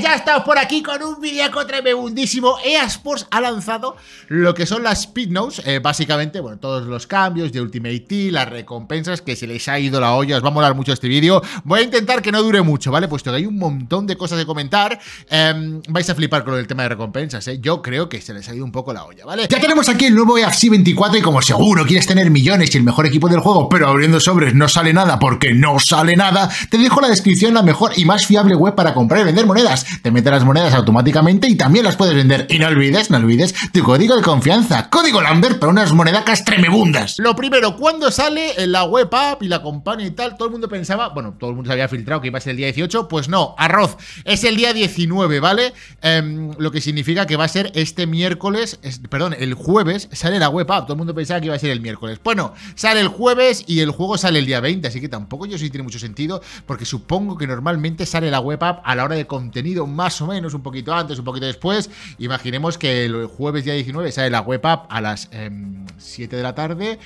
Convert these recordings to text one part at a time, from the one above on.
ya estamos por aquí con un videaco tremendísimo. EA Sports ha lanzado lo que son las speed notes, eh, básicamente, bueno, todos los cambios de Ultimate T, las recompensas, que se les ha ido la olla, os va a molar mucho este vídeo. Voy a intentar que no dure mucho, ¿vale? Puesto que hay un montón de cosas de comentar, em, vais a flipar con el tema de recompensas, ¿eh? Yo creo que se les ha ido un poco la olla, ¿vale? Ya tenemos aquí el nuevo EAFC 24 y como seguro quieres tener millones y el mejor equipo del juego, pero abriendo sobres no sale nada porque no sale nada, te dejo en la descripción la mejor y más fiable web para comprar y vender monedas te mete las monedas automáticamente y también las puedes vender. Y no olvides, no olvides, tu código de confianza, código Lambert para unas monedacas tremebundas. Lo primero, cuando sale la web app y la compañía y tal, todo el mundo pensaba, bueno, todo el mundo se había filtrado que iba a ser el día 18, pues no, arroz, es el día 19, ¿vale? Em, lo que significa que va a ser este miércoles, perdón, el jueves sale la web app, todo el mundo pensaba que iba a ser el miércoles. Bueno, sale el jueves y el juego sale el día 20, así que tampoco yo sí tiene mucho sentido, porque supongo que normalmente sale la web app a la hora de contenido más o menos, un poquito antes, un poquito después. Imaginemos que el jueves día 19 sale la web app a las 7 em, de la tarde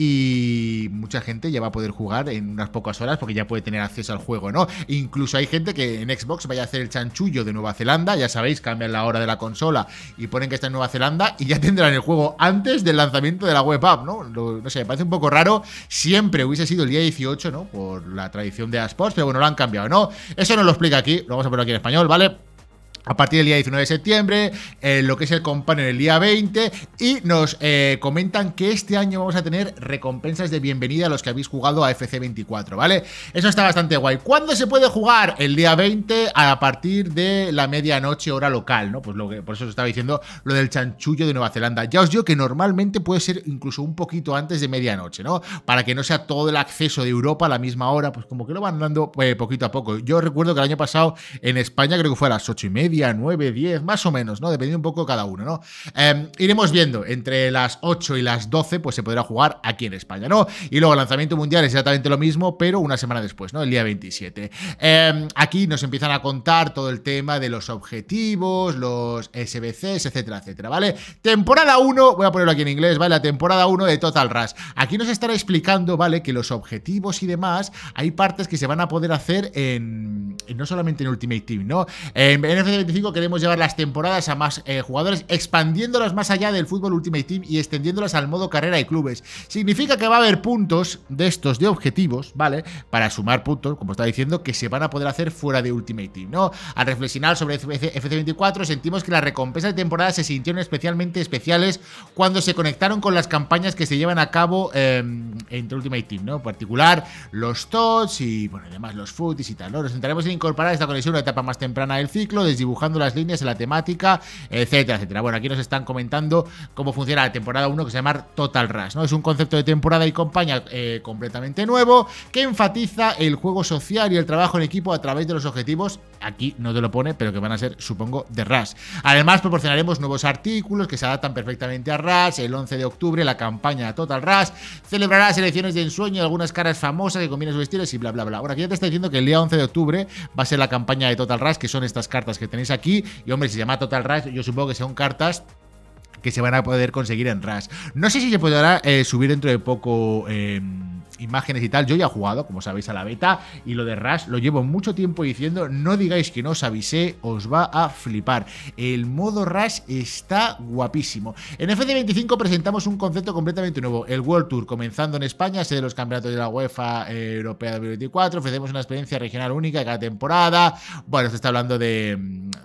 y mucha gente ya va a poder jugar en unas pocas horas porque ya puede tener acceso al juego, ¿no? Incluso hay gente que en Xbox vaya a hacer el chanchullo de Nueva Zelanda, ya sabéis, cambian la hora de la consola y ponen que está en Nueva Zelanda y ya tendrán el juego antes del lanzamiento de la web app, ¿no? no sé, me parece un poco raro, siempre hubiese sido el día 18, ¿no? Por la tradición de Asports, pero bueno, lo han cambiado, ¿no? Eso no lo explica aquí, lo vamos a poner aquí en español, ¿vale? a partir del día 19 de septiembre, eh, lo que es el en el día 20, y nos eh, comentan que este año vamos a tener recompensas de bienvenida a los que habéis jugado a FC24, ¿vale? Eso está bastante guay. ¿Cuándo se puede jugar? El día 20 a partir de la medianoche hora local, ¿no? Pues lo que, por eso os estaba diciendo lo del chanchullo de Nueva Zelanda. Ya os digo que normalmente puede ser incluso un poquito antes de medianoche, ¿no? Para que no sea todo el acceso de Europa a la misma hora, pues como que lo van dando eh, poquito a poco. Yo recuerdo que el año pasado en España creo que fue a las 8 y media 9, 10, más o menos, ¿no? Dependiendo un poco cada uno, ¿no? Em, iremos viendo, entre las 8 y las 12, pues se podrá jugar aquí en España, ¿no? Y luego lanzamiento mundial es exactamente lo mismo, pero una semana después, ¿no? El día 27. Em, aquí nos empiezan a contar todo el tema de los objetivos, los SBCs, etcétera, etcétera, ¿vale? Temporada 1, voy a ponerlo aquí en inglés, ¿vale? La temporada 1 de Total Rush. Aquí nos estará explicando, ¿vale? Que los objetivos y demás, hay partes que se van a poder hacer en, no solamente en Ultimate Team, ¿no? En, NFC. 25 queremos llevar las temporadas a más eh, jugadores, expandiéndolas más allá del fútbol Ultimate Team y extendiéndolas al modo carrera y clubes. Significa que va a haber puntos de estos, de objetivos, ¿vale? Para sumar puntos, como estaba diciendo, que se van a poder hacer fuera de Ultimate Team, ¿no? Al reflexionar sobre FC24, sentimos que las recompensas de temporada se sintieron especialmente especiales cuando se conectaron con las campañas que se llevan a cabo em, entre Ultimate Team, ¿no? En particular, los TOTS y, bueno, además los futis y tal, Nos centraremos en incorporar esta conexión a una etapa más temprana del ciclo, desde dibujando las líneas, la temática, etcétera, etcétera. Bueno, aquí nos están comentando cómo funciona la temporada 1 que se llama Total Rush, ¿no? Es un concepto de temporada y compañía eh, completamente nuevo que enfatiza el juego social y el trabajo en equipo a través de los objetivos, aquí no te lo pone, pero que van a ser, supongo, de Rush. Además, proporcionaremos nuevos artículos que se adaptan perfectamente a Rush, el 11 de octubre la campaña Total Rush, celebrará selecciones de ensueño, algunas caras famosas que combinan sus estilos y bla, bla, bla. Ahora, aquí ya te está diciendo que el día 11 de octubre va a ser la campaña de Total Rush, que son estas cartas que tenemos aquí. Y hombre, se llama Total Rush, yo supongo que son cartas que se van a poder conseguir en Rush No sé si se podrá eh, subir dentro de poco. Eh, imágenes y tal. Yo ya he jugado, como sabéis, a la beta y lo de Rush lo llevo mucho tiempo diciendo. No digáis que no os avisé, os va a flipar. El modo Rush está guapísimo. En FC25 presentamos un concepto completamente nuevo, el World Tour, comenzando en España, sé de los campeonatos de la UEFA eh, Europea 2024. Ofrecemos una experiencia regional única cada temporada. Bueno, se está hablando de,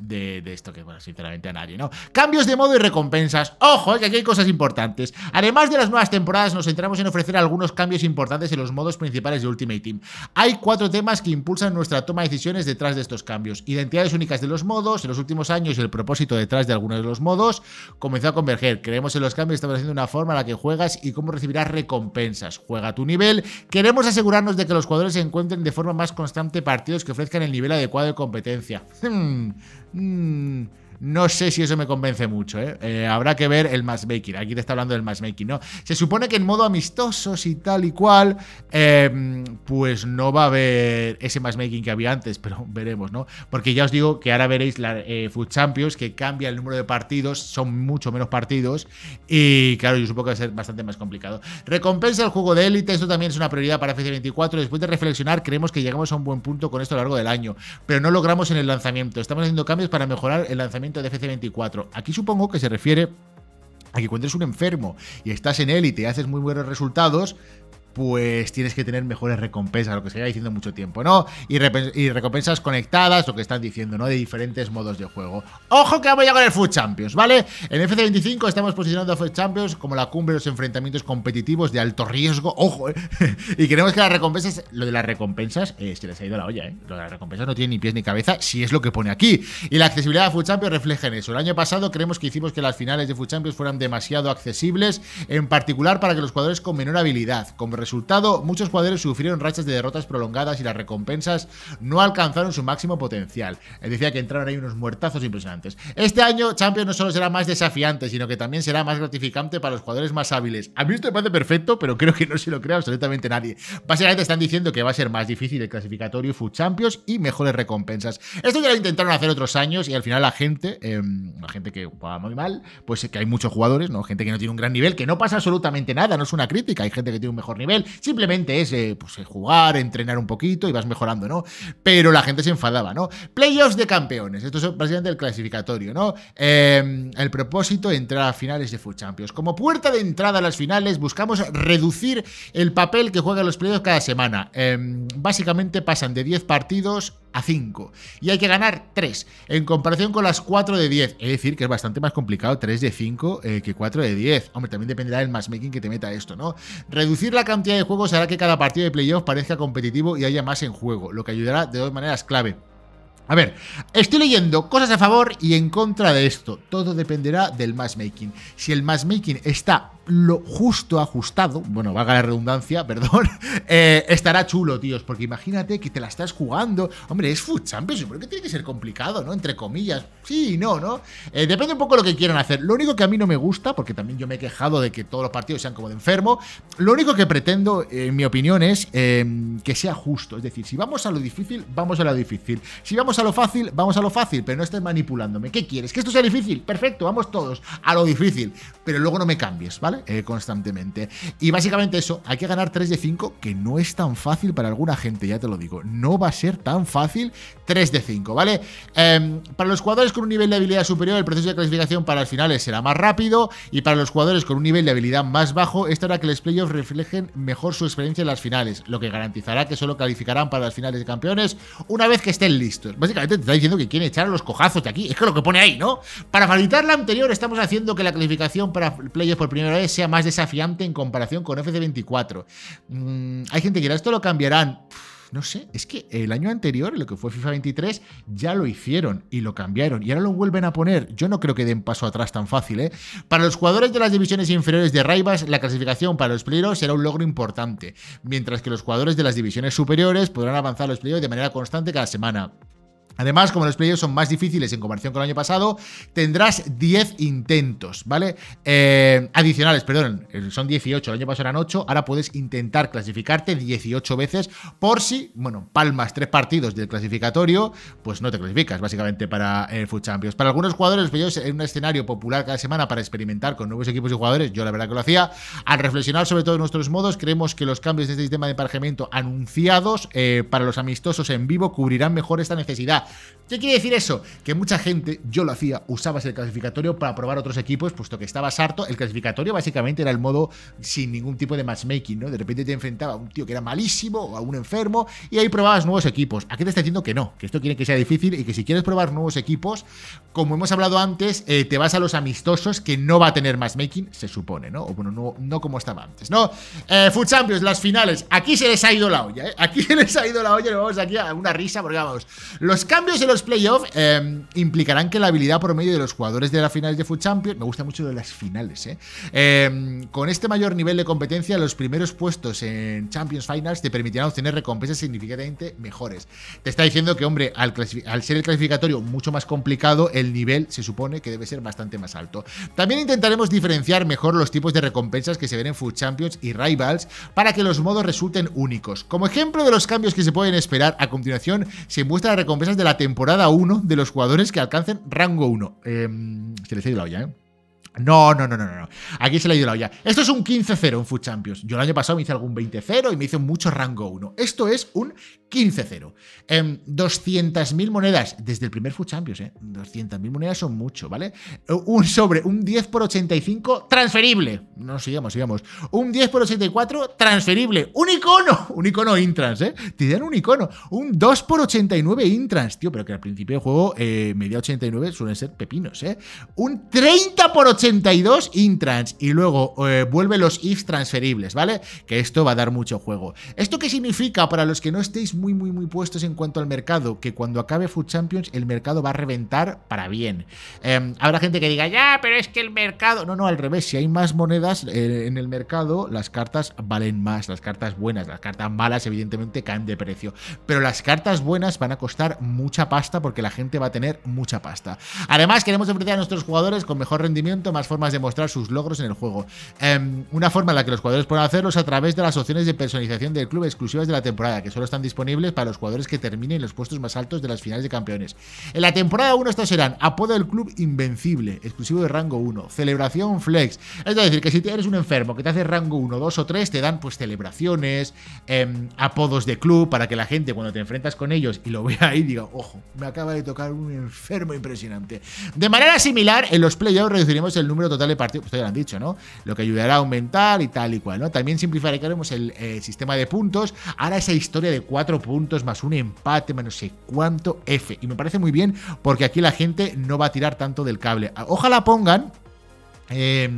de esto que, bueno, sinceramente a nadie, ¿no? Cambios de modo y recompensas. Ojo, eh, que aquí hay cosas importantes. Además de las nuevas temporadas, nos centramos en ofrecer algunos cambios importantes en los modos principales de Ultimate Team. Hay cuatro temas que impulsan nuestra toma de decisiones detrás de estos cambios. Identidades únicas de los modos, en los últimos años el propósito detrás de algunos de los modos comenzó a converger. Creemos en los cambios, estamos haciendo una forma en la que juegas y cómo recibirás recompensas. Juega a tu nivel. Queremos asegurarnos de que los jugadores Se encuentren de forma más constante partidos que ofrezcan el nivel adecuado de competencia. Hmm. hmm. No sé si eso me convence mucho, ¿eh? Eh, habrá que ver el matchmaking. Aquí te está hablando del matchmaking, ¿no? Se supone que en modo amistosos y tal y cual, em, pues no va a haber ese matchmaking que había antes, pero veremos, ¿no? Porque ya os digo que ahora veréis la eh, Food Champions, que cambia el número de partidos, son mucho menos partidos, y claro, yo supongo que va a ser bastante más complicado. Recompensa el juego de élite, esto también es una prioridad para FC24. Después de reflexionar, creemos que llegamos a un buen punto con esto a lo largo del año, pero no logramos en el lanzamiento. Estamos haciendo cambios para mejorar el lanzamiento de FC24. Aquí supongo que se refiere a que cuando eres un enfermo y estás en élite y haces muy buenos resultados, pues tienes que tener mejores recompensas, lo que se lleva diciendo mucho tiempo, ¿no? Y, recompensas conectadas, lo que están diciendo, ¿no? De diferentes modos de juego. ¡Ojo que vamos ya con el Food Champions, ¿vale? En FC25 estamos posicionando a Food Champions como la cumbre de los enfrentamientos competitivos de alto riesgo, ¡ojo! ¿eh? y queremos que las recompensas, lo de las recompensas, eh, se les ha ido la olla, ¿eh? Lo de las recompensas no tiene ni pies ni cabeza, si es lo que pone aquí. Y la accesibilidad de FUT Champions refleja en eso. El año pasado creemos que hicimos que las finales de Food Champions fueran demasiado accesibles, en particular para que los jugadores con menor habilidad, como Resultado, muchos jugadores sufrieron rachas de derrotas prolongadas y las recompensas no alcanzaron su máximo potencial. Él eh, decía que entraron ahí unos muertazos impresionantes. Este año Champions no solo será más desafiante, sino que también será más gratificante para los jugadores más hábiles. A mí esto me parece perfecto, pero creo que no se lo crea absolutamente nadie. Básicamente están diciendo que va a ser más difícil el clasificatorio FUT Champions y mejores recompensas. Esto ya lo intentaron hacer otros años y al final la gente, em, la gente que juega muy mal, pues que hay muchos jugadores, ¿no? Gente que no tiene un gran nivel, que no pasa absolutamente nada, no es una crítica, hay gente que tiene un mejor nivel Simplemente es eh, pues, eh, jugar, entrenar un poquito y vas mejorando, ¿no? Pero la gente se enfadaba, ¿no? Playoffs de campeones. Esto es básicamente el clasificatorio, ¿no? Em, el propósito de entrar a finales de Full Champions. Como puerta de entrada a las finales, buscamos reducir el papel que juegan los playoffs cada semana. Em, básicamente pasan de 10 partidos a 5. Y hay que ganar 3, en comparación con las 4 de 10. Es decir, que es bastante más complicado 3 de 5 eh, que 4 de 10. Hombre, también dependerá del matchmaking que te meta esto, ¿no? Reducir la cantidad cantidad de juegos hará que cada partido de playoff parezca competitivo y haya más en juego, lo que ayudará de dos maneras clave. A ver, estoy leyendo cosas a favor y en contra de esto. Todo dependerá del matchmaking. Si el matchmaking está lo justo ajustado, bueno, valga la redundancia, perdón, eh, estará chulo, tíos, porque imagínate que te la estás jugando. Hombre, es Food Champions, supongo que tiene que ser complicado, ¿no? Entre comillas. Sí, y no, ¿no? Eh, depende un poco de lo que quieran hacer. Lo único que a mí no me gusta, porque también yo me he quejado de que todos los partidos sean como de enfermo, lo único que pretendo, en mi opinión, es em, que sea justo. Es decir, si vamos a lo difícil, vamos a lo difícil. Si vamos a lo fácil, vamos a lo fácil, pero no estés manipulándome. ¿Qué quieres? ¿Que esto sea difícil? Perfecto, vamos todos a lo difícil, pero luego no me cambies, ¿vale? Eh, constantemente. Y básicamente eso, hay que ganar 3 de 5, que no es tan fácil para alguna gente, ya te lo digo. No va a ser tan fácil 3 de 5, ¿vale? Em, para los jugadores con un nivel de habilidad superior, el proceso de clasificación para las finales será más rápido y para los jugadores con un nivel de habilidad más bajo, esto hará que los playoffs reflejen mejor su experiencia en las finales, lo que garantizará que solo calificarán para las finales de campeones una vez que estén listos básicamente te está diciendo que quiere echar a los cojazos de aquí. Es que lo que pone ahí, ¿no? Para validar la anterior, estamos haciendo que la clasificación para players por primera vez sea más desafiante en comparación con FC24. Mm, hay gente que dirá, esto lo cambiarán. No sé, es que el año anterior, lo que fue FIFA 23, ya lo hicieron y lo cambiaron y ahora lo vuelven a poner. Yo no creo que den paso atrás tan fácil, ¿eh? Para los jugadores de las divisiones inferiores de Raivas, la clasificación para los playoffs será un logro importante, mientras que los jugadores de las divisiones superiores podrán avanzar los playoffs de manera constante cada semana. Además, como los playoffs son más difíciles en comparación con el año pasado, tendrás 10 intentos, ¿vale? Eh, adicionales, perdón, eh, son 18, el año pasado eran 8, ahora puedes intentar clasificarte 18 veces por si, bueno, palmas 3 partidos del clasificatorio, pues no te clasificas básicamente para el eh, Food Champions. Para algunos jugadores, los playoffs es un escenario popular cada semana para experimentar con nuevos equipos y jugadores, yo la verdad que lo hacía. Al reflexionar sobre todos nuestros modos, creemos que los cambios de este sistema de emparejamiento anunciados para los amistosos en vivo cubrirán mejor esta necesidad. ¿Qué quiere decir eso? Que mucha gente, yo lo hacía, usabas el clasificatorio para probar otros equipos, puesto que estabas harto. El clasificatorio básicamente era el modo sin ningún tipo de matchmaking, ¿no? De repente te enfrentaba a un tío que era malísimo o a un enfermo y ahí probabas nuevos equipos. Aquí te está diciendo que no, que esto quiere que sea difícil y que si quieres probar nuevos equipos, como hemos hablado antes, eh, te vas a los amistosos, que no va a tener más making, se supone, ¿no? O bueno, no, como estaba antes, ¿no? Eh, Food Champions, las finales. Aquí se les ha ido la olla, ¿eh? Aquí se les ha ido la olla vamos aquí a una risa, porque vamos. Los cambios en los playoffs eh, implicarán que la habilidad por medio de los jugadores de las finales de Food Champions, me gusta mucho de las finales, ¿eh? Con este mayor nivel de competencia, los primeros puestos en Champions Finals te permitirán obtener recompensas significativamente mejores. Te está diciendo que, hombre, al, ser el clasificatorio mucho más complicado, el nivel se supone que debe ser bastante más alto. También intentaremos diferenciar mejor los tipos de recompensas que se ven en Food Champions y Rivals para que los modos resulten únicos. Como ejemplo de los cambios que se pueden esperar, a continuación se muestran las recompensas de la temporada 1 de los jugadores que alcancen rango 1. Em, se les ha la olla, ¿eh? No, no, no, no, no. Aquí se le ha ido la olla. Esto es un 15-0 en Food Champions. Yo el año pasado me hice algún 20-0 y me hice mucho rango 1. Esto es un 15-0. 200.000 em, monedas desde el primer Food Champions, ¿eh? 200.000 monedas son mucho, ¿vale? Eh, un sobre, un 10 por 85 transferible. No, sigamos, sigamos. Un 10 por 84 transferible. Un icono, un icono intrans, ¿eh? Te un icono. Un 2 por 89 intrans, tío, pero que al principio del juego eh, media 89 suelen ser pepinos, ¿eh? Un 30 por 80 82 intrans y luego eh, vuelve los ifs transferibles, ¿vale? Que esto va a dar mucho juego. ¿Esto qué significa para los que no estéis muy, muy, muy puestos en cuanto al mercado? Que cuando acabe Food Champions el mercado va a reventar para bien. Em, habrá gente que diga, ya, pero es que el mercado... No, no, al revés, si hay más monedas eh, en el mercado, las cartas valen más, las cartas buenas, las cartas malas evidentemente caen de precio. Pero las cartas buenas van a costar mucha pasta porque la gente va a tener mucha pasta. Además, queremos ofrecer a nuestros jugadores con mejor rendimiento más formas de mostrar sus logros en el juego. Em, una forma en la que los jugadores pueden hacerlo es a través de las opciones de personalización del club exclusivas de la temporada, que solo están disponibles para los jugadores que terminen los puestos más altos de las finales de campeones. En la temporada 1 estos serán apodo del club invencible, exclusivo de rango 1, celebración flex. Es decir, que si eres un enfermo que te hace rango 1, 2 o 3, te dan pues celebraciones, em, apodos de club, para que la gente cuando te enfrentas con ellos y lo vea ahí diga, ojo, me acaba de tocar un enfermo impresionante. De manera similar, en los playoffs reduciremos el el número total de partidos, ustedes lo han dicho, ¿no? Lo que ayudará a aumentar y tal y cual, ¿no? También simplificaremos el eh, sistema de puntos. Ahora esa historia de cuatro puntos más un empate, más no sé cuánto F. Y me parece muy bien porque aquí la gente no va a tirar tanto del cable. Ojalá pongan eh,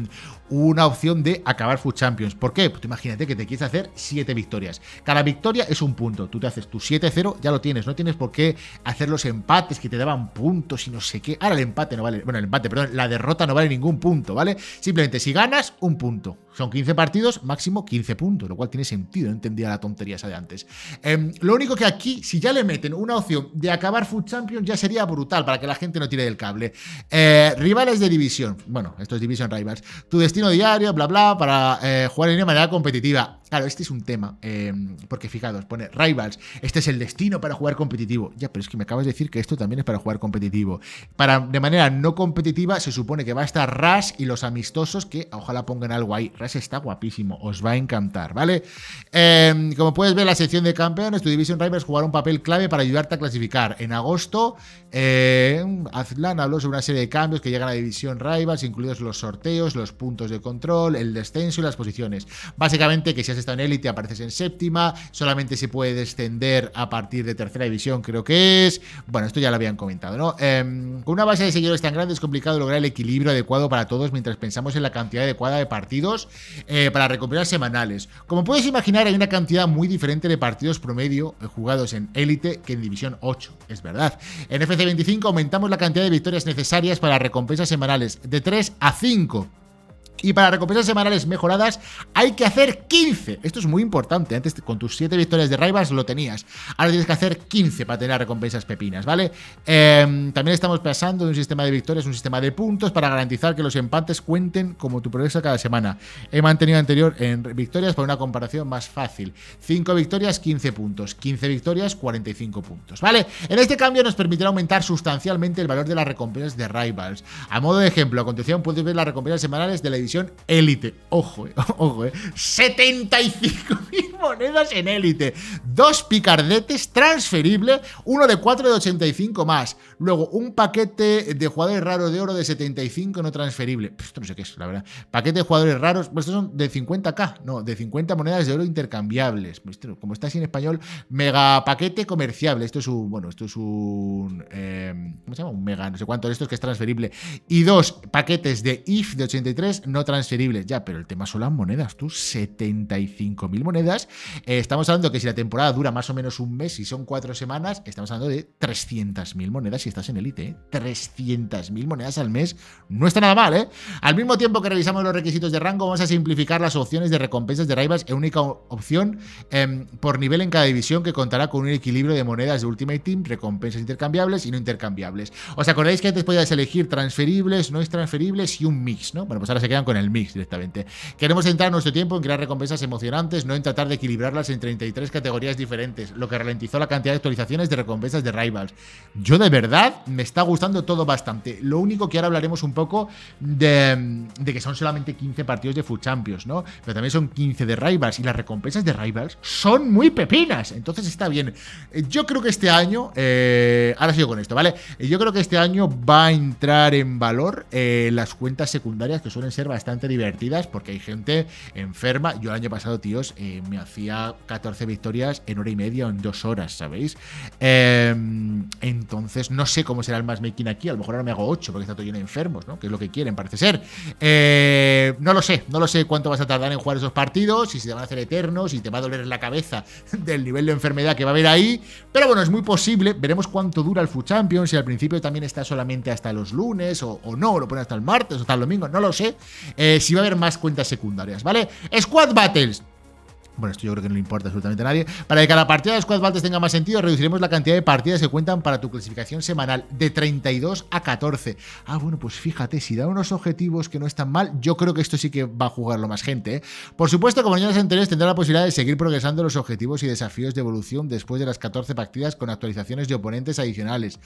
una opción de acabar Food Champions. ¿Por qué? Pues imagínate que te quieres hacer 7 victorias. Cada victoria es un punto. Tú te haces tu 7-0, ya lo tienes. No tienes por qué hacer los empates que te daban puntos y no sé qué. Ahora el empate no vale. Bueno, el empate, perdón, la derrota no vale ningún punto, ¿vale? Simplemente si ganas, un punto. Son 15 partidos, máximo 15 puntos, lo cual tiene sentido. No entendía la tontería esa de antes. Em, lo único que aquí, si ya le meten una opción de acabar Food Champions, ya sería brutal para que la gente no tire del cable. Eh, rivales de división. Bueno, esto es Division Rivals. tú diario, bla, bla, para eh, jugar en una manera competitiva. Claro, este es un tema, em, porque fijados, pone Rivals, este es el destino para jugar competitivo. Ya, pero es que me acabas de decir que esto también es para jugar competitivo. Para, de manera no competitiva, se supone que va a estar Rush y los amistosos, que ojalá pongan algo ahí. Rush está guapísimo, os va a encantar, ¿vale? Em, como puedes ver, la sección de campeones, tu división Rivals jugará un papel clave para ayudarte a clasificar. En agosto, em, Azlan habló sobre una serie de cambios que llegan a división Rivals, incluidos los sorteos, los puntos de control, el descenso y las posiciones. Básicamente, que si has está en élite, apareces en séptima, solamente se puede descender a partir de tercera división, creo que es. Bueno, esto ya lo habían comentado, ¿no? Em, con una base de seguidores tan grande es complicado lograr el equilibrio adecuado para todos mientras pensamos en la cantidad adecuada de partidos eh, para recompensas semanales. Como puedes imaginar, hay una cantidad muy diferente de partidos promedio eh, jugados en élite que en División 8, es verdad. En FC25 aumentamos la cantidad de victorias necesarias para recompensas semanales de 3 a 5 y para recompensas semanales mejoradas hay que hacer 15. Esto es muy importante. Antes con tus 7 victorias de Rivals lo tenías. Ahora tienes que hacer 15 para tener recompensas pepinas, ¿vale? Em, también estamos pasando de un sistema de victorias a un sistema de puntos para garantizar que los empates cuenten como tu progreso cada semana. He mantenido anterior en victorias para una comparación más fácil. 5 victorias, 15 puntos. 15 victorias, 45 puntos, ¿vale? En este cambio nos permitirá aumentar sustancialmente el valor de las recompensas de Rivals. A modo de ejemplo, a continuación puedes ver las recompensas semanales de la edición élite. Ojo, eh, ojo, 75.000 eh monedas en élite. Dos picardetes transferible, uno de 4 de 85 más. Luego un paquete de jugadores raros de oro de 75 no transferible. esto no sé qué es, la verdad. Paquete de jugadores raros, pues estos son de 50k, no, de 50 monedas de oro intercambiables. Pues como está así en español, mega paquete comerciable. Esto es un, bueno, esto es un, em, ¿cómo se llama? Un mega, no sé cuánto de estos que es transferible. Y dos paquetes de IF de 83 no transferibles. Ya, pero el tema son las monedas, tú, mil monedas eh, estamos hablando que si la temporada dura más o menos un mes y son cuatro semanas, estamos hablando de 300.000 monedas si estás en Elite. ¿eh? 300.000 monedas al mes. No está nada mal, ¿eh? Al mismo tiempo que revisamos los requisitos de rango, vamos a simplificar las opciones de recompensas de rivals en única opción em, por nivel en cada división que contará con un equilibrio de monedas de Ultimate Team, recompensas intercambiables y no intercambiables. ¿Os acordáis que antes podías elegir transferibles, no transferibles y un mix, ¿no? Bueno, pues ahora se quedan con el mix directamente. Queremos entrar nuestro tiempo en crear recompensas emocionantes, no en tratar de equilibrarlas en 33 categorías diferentes, lo que ralentizó la cantidad de actualizaciones de recompensas de Rivals. Yo de verdad me está gustando todo bastante. Lo único que ahora hablaremos un poco de, que son solamente 15 partidos de Food Champions, ¿no? Pero también son 15 de Rivals y las recompensas de Rivals son muy pepinas. Entonces está bien. Yo creo que este año, eh, ahora sigo con esto, ¿vale? Yo creo que este año va a entrar en valor eh, las cuentas secundarias que suelen ser bastante divertidas porque hay gente enferma. Yo el año pasado, tíos, eh, me me hacía 14 victorias en hora y media o en dos horas, ¿sabéis? Em, entonces, no sé cómo será el making aquí. A lo mejor ahora me hago 8 porque está todo lleno de enfermos, ¿no? Que es lo que quieren, parece ser. Eh, no lo sé, no lo sé cuánto vas a tardar en jugar esos partidos, si se te van a hacer eternos, si te va a doler la cabeza del nivel de enfermedad que va a haber ahí. Pero bueno, es muy posible. Veremos cuánto dura el FUT Champions, si al principio también está solamente hasta los lunes o, no, lo pone hasta el martes o hasta el domingo, no lo sé. Eh, si va a haber más cuentas secundarias, ¿vale? Squad Battles. Bueno, esto yo creo que no le importa absolutamente a nadie. Para que cada partida de Squad Baltes tenga más sentido, reduciremos la cantidad de partidas que cuentan para tu clasificación semanal de 32 a 14. Ah, bueno, pues fíjate, si da unos objetivos que no están mal, yo creo que esto sí que va a jugarlo más gente. ¿eh? Por supuesto, como años anteriores, tendrá la posibilidad de seguir progresando los objetivos y desafíos de evolución después de las 14 partidas con actualizaciones de oponentes adicionales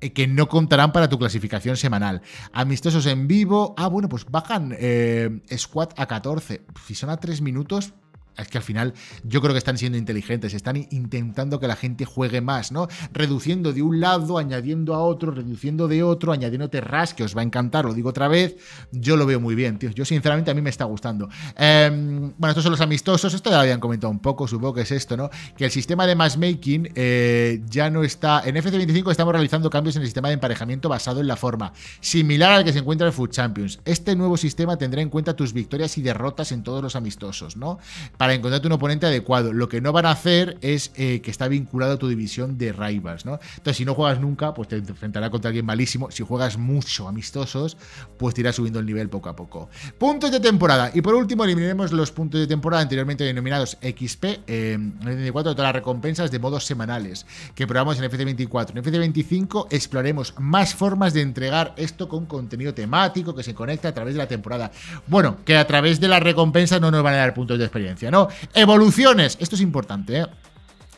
eh, que no contarán para tu clasificación semanal. Amistosos en vivo. Ah, bueno, pues bajan eh, Squad a 14. Si son a 3 minutos, es que al final yo creo que están siendo inteligentes, están intentando que la gente juegue más, ¿no? Reduciendo de un lado, añadiendo a otro, reduciendo de otro, añadiendo terras, que os va a encantar, lo digo otra vez, yo lo veo muy bien, tío. Yo sinceramente a mí me está gustando. Em, bueno, estos son los amistosos, esto ya lo habían comentado un poco, supongo que es esto, ¿no? Que el sistema de matchmaking eh, ya no está... En FC25 estamos realizando cambios en el sistema de emparejamiento basado en la forma, similar al que se encuentra en Food Champions. Este nuevo sistema tendrá en cuenta tus victorias y derrotas en todos los amistosos, ¿no? para encontrarte un oponente adecuado. Lo que no van a hacer es eh, que está vinculado a tu división de rivals, ¿no? Entonces, si no juegas nunca, pues te enfrentará contra alguien malísimo. Si juegas mucho amistosos, pues te irá subiendo el nivel poco a poco. Puntos de temporada. Y por último, eliminaremos los puntos de temporada anteriormente denominados XP, en el 24 todas las recompensas de modos semanales que probamos en FC24. En FC25 exploraremos más formas de entregar esto con contenido temático que se conecta a través de la temporada. Bueno, que a través de las recompensas no nos van a dar puntos de experiencia, ¿no? Evoluciones, esto es importante, ¿eh?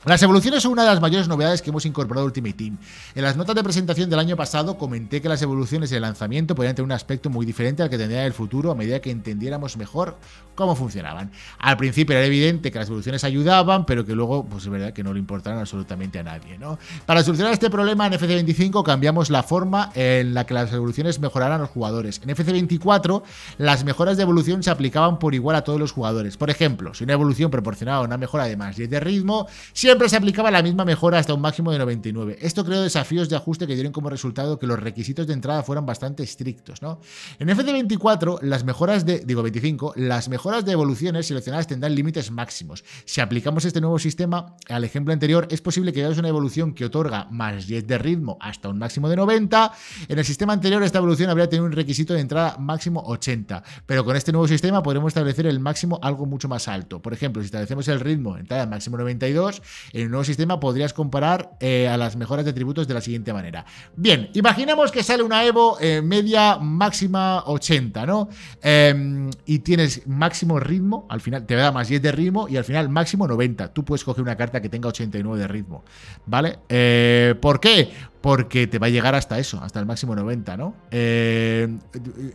Las evoluciones son una de las mayores novedades que hemos incorporado a Ultimate Team. En las notas de presentación del año pasado comenté que las evoluciones y el lanzamiento podían tener un aspecto muy diferente al que tendría en el futuro a medida que entendiéramos mejor cómo funcionaban. Al principio era evidente que las evoluciones ayudaban, pero que luego, pues es verdad que no le importaron absolutamente a nadie, ¿no? Para solucionar este problema en FC25 cambiamos la forma en la que las evoluciones mejoraran a los jugadores. En FC24 las mejoras de evolución se aplicaban por igual a todos los jugadores. Por ejemplo, si una evolución proporcionaba una mejora de más 10 de ritmo, siempre siempre se aplicaba la misma mejora hasta un máximo de 99. Esto creó desafíos de ajuste que dieron como resultado que los requisitos de entrada fueran bastante estrictos, ¿no? En FC24, las mejoras de, digo 25, las mejoras de evoluciones seleccionadas tendrán límites máximos. Si aplicamos este nuevo sistema al ejemplo anterior, es posible que veamos una evolución que otorga más 10 de ritmo hasta un máximo de 90. En el sistema anterior, esta evolución habría tenido un requisito de entrada máximo 80, pero con este nuevo sistema podremos establecer el máximo algo mucho más alto. Por ejemplo, si establecemos el ritmo de entrada máximo 92, en el nuevo sistema podrías comparar eh, a las mejoras de atributos de la siguiente manera. Bien, imaginemos que sale una Evo eh, media máxima 80, ¿no? Em, y tienes máximo ritmo, al final te da más 10 de ritmo y al final máximo 90. Tú puedes coger una carta que tenga 89 de ritmo, ¿vale? Eh, ¿Por qué? porque te va a llegar hasta eso, hasta el máximo 90, ¿no? Eh,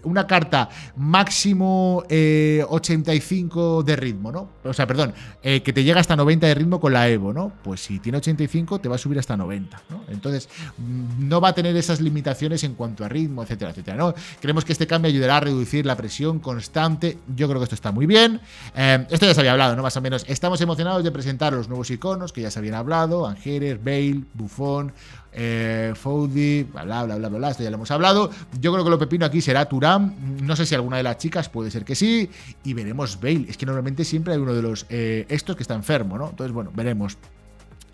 una carta máximo 85 eh, de ritmo, ¿no? O sea, perdón, eh, que te llega hasta 90 de ritmo con la Evo, ¿no? Pues si tiene 85 te va a subir hasta 90, ¿no? Entonces mm, no va a tener esas limitaciones en cuanto a ritmo, etcétera, etcétera, ¿no? Creemos que este cambio ayudará a reducir la presión constante, yo creo que esto está muy bien. esto ya se había hablado, ¿no? Más o menos, estamos emocionados de presentar los nuevos iconos que ya se habían hablado, Angeres, Bale, Buffon, eh, Foudi, bla, bla, bla, bla, esto ya lo hemos hablado. Yo creo que lo pepino aquí será Turam, no sé si alguna de las chicas, puede ser que sí, y veremos Bale. Es que normalmente siempre hay uno de los eh, estos que está enfermo, ¿no? Entonces, bueno, veremos.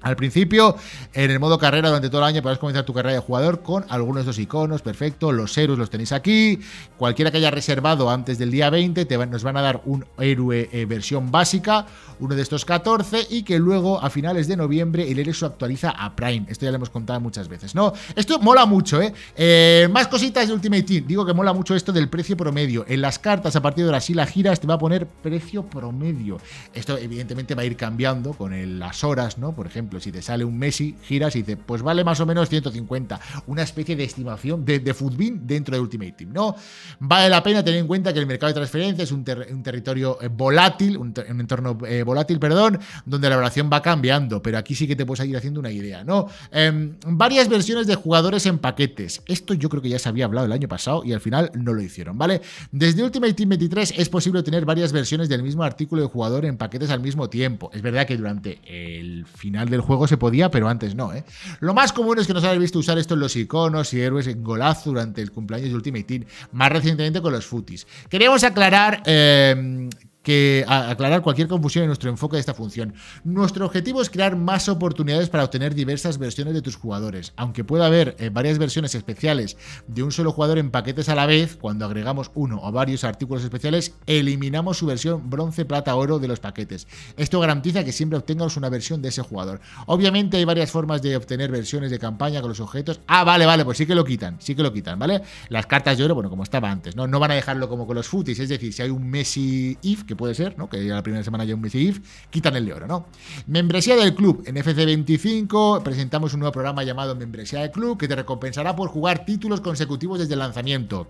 Al principio, en el modo carrera durante todo el año podrás comenzar tu carrera de jugador con algunos de estos iconos, perfecto, los héroes los tenéis aquí, cualquiera que haya reservado antes del día 20 nos van a dar un héroe eh, versión básica, uno de estos 14 y que luego a finales de noviembre el héroe se actualiza a Prime, esto ya lo hemos contado muchas veces, ¿no? Esto mola mucho, ¿eh? ¿eh? más cositas de Ultimate Team, digo que mola mucho esto del precio promedio, en las cartas a partir de ahora si la giras te va a poner precio promedio, esto evidentemente va a ir cambiando con las horas, ¿no? Por ejemplo, si te sale un Messi, giras y dices, pues vale más o menos 150, una especie de estimación de, de dentro de Ultimate Team, ¿no? Vale la pena tener en cuenta que el mercado de transferencias es un, territorio eh, volátil, un, entorno eh, volátil, perdón, donde la valoración va cambiando, pero aquí sí que te puedes ir haciendo una idea, ¿no? Em, varias versiones de jugadores en paquetes. Esto yo creo que ya se había hablado el año pasado y al final no lo hicieron, ¿vale? Desde Ultimate Team 23 es posible tener varias versiones del mismo artículo de jugador en paquetes al mismo tiempo. Es verdad que durante el final de el juego se podía, pero antes no. ¿eh? Lo más común es que nos hayáis visto usar esto en los iconos y héroes en Golaz durante el cumpleaños de Ultimate Team, más recientemente con los futis. Queríamos aclarar eh, que aclarar cualquier confusión en nuestro enfoque de esta función. Nuestro objetivo es crear más oportunidades para obtener diversas versiones de tus jugadores. Aunque pueda haber eh, varias versiones especiales de un solo jugador en paquetes a la vez, cuando agregamos uno o varios artículos especiales, eliminamos su versión bronce, plata, oro de los paquetes. Esto garantiza que siempre obtengas una versión de ese jugador. Obviamente hay varias formas de obtener versiones de campaña con los objetos. Ah, vale, vale, pues sí que lo quitan, sí que lo quitan, ¿vale? Las cartas de oro, bueno, como estaba antes, ¿no? No van a dejarlo como con los footies, es decir, si hay un Messi if, que puede ser, ¿no? Que ya la primera semana ya un BCIF, quitan el de oro, ¿no? Membresía del club. En FC25 presentamos un nuevo programa llamado Membresía del Club que te recompensará por jugar títulos consecutivos desde el lanzamiento.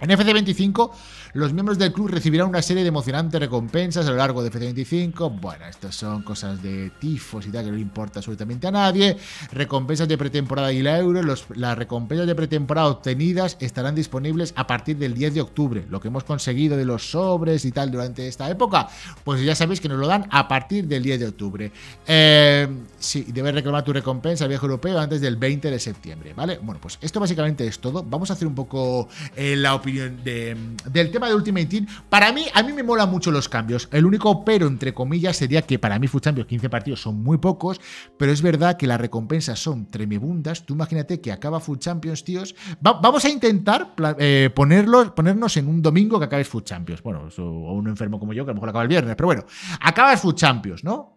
En FC25, los miembros del club recibirán una serie de emocionantes recompensas a lo largo de FC25. Bueno, estas son cosas de tifos y tal, que no le importa absolutamente a nadie. Recompensas de pretemporada y la euro. las recompensas de pretemporada obtenidas estarán disponibles a partir del 10 de octubre. Lo que hemos conseguido de los sobres y tal durante esta época, pues ya sabéis que nos lo dan a partir del 10 de octubre. Eh, sí, debes reclamar tu recompensa al viejo europeo antes del 20 de septiembre, ¿vale? Bueno, pues esto básicamente es todo. Vamos a hacer un poco eh, la opinión Mm, del tema de Ultimate Team. Para mí, a mí me mola mucho los cambios. El único pero, entre comillas, sería que para mí Food Champions 15 partidos son muy pocos, pero es verdad que las recompensas son tremebundas. Tú imagínate que acaba Food Champions, tíos. vamos a intentar eh, ponernos en un domingo que acabe Food Champions. Bueno, o un enfermo como yo, que a lo mejor acaba el viernes, pero bueno, acaba Food Champions, ¿no?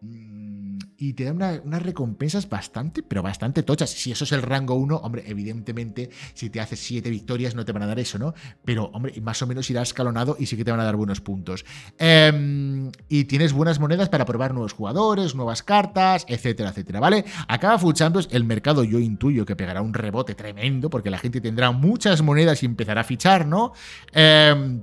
y te dan unas recompensas bastante, pero bastante tochas. Si eso es el rango 1, hombre, evidentemente, si te haces 7 victorias no te van a dar eso, ¿no? Pero, hombre, más o menos irá escalonado y sí que te van a dar buenos puntos. Em, y tienes buenas monedas para probar nuevos jugadores, nuevas cartas, etcétera, etcétera, ¿vale? Acaba Food el mercado yo intuyo que pegará un rebote tremendo porque la gente tendrá muchas monedas y empezará a fichar, ¿no? Eh,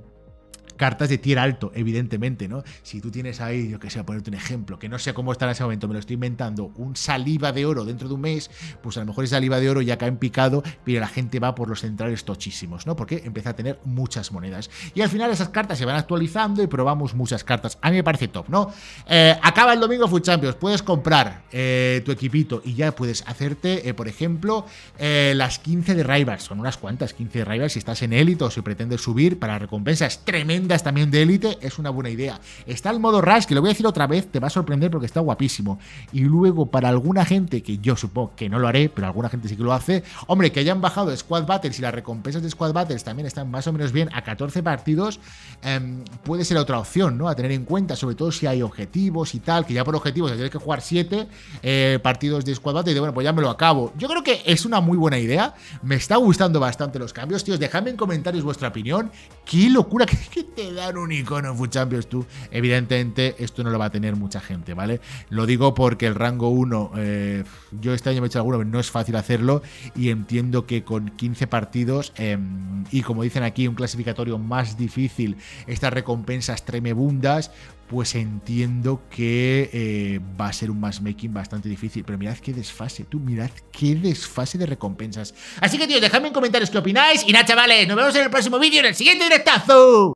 cartas de tier alto, evidentemente, ¿no? Si tú tienes ahí, yo que sé, a ponerte un ejemplo, que no sé cómo está en ese momento, me lo estoy inventando, un saliva de oro dentro de un mes, pues a lo mejor esa saliva de oro ya cae en picado, pero la gente va por los centrales tochísimos, ¿no? Porque empieza a tener muchas monedas. Y al final esas cartas se van actualizando y probamos muchas cartas. A mí me parece top, ¿no? Eh, acaba el domingo Food Champions, puedes comprar eh, tu equipito y ya puedes hacerte, eh, por ejemplo, las 15 de Rivals son unas cuantas 15 de Rivals, si estás en élito o si pretendes subir para recompensas tremendo también de élite es una buena idea. Está el modo Rush, que lo voy a decir otra vez, te va a sorprender porque está guapísimo. Y luego, para alguna gente, que yo supongo que no lo haré, pero alguna gente sí que lo hace, hombre, que hayan bajado Squad Battles y las recompensas de Squad Battles también están más o menos bien a 14 partidos, em, puede ser otra opción, ¿no? A tener en cuenta, sobre todo si hay objetivos y tal, que ya por objetivos hay que jugar 7 eh, partidos de Squad Battles y de, bueno, pues ya me lo acabo. Yo creo que es una muy buena idea, me está gustando bastante los cambios, tíos, dejadme en comentarios vuestra opinión, qué locura que dar un icono en FUT Champions tú. Evidentemente, esto no lo va a tener mucha gente, ¿vale? Lo digo porque el rango 1, eh, yo este año me he hecho alguno, pero no es fácil hacerlo. Y entiendo que con 15 partidos em, y como dicen aquí, un clasificatorio más difícil, estas recompensas tremebundas, pues entiendo que eh, va a ser un matchmaking bastante difícil. Pero mirad qué desfase, tú, mirad qué desfase de recompensas. Así que, tío, dejadme en comentarios qué opináis. Y nada, chavales, nos vemos en el próximo vídeo, en el siguiente directazo.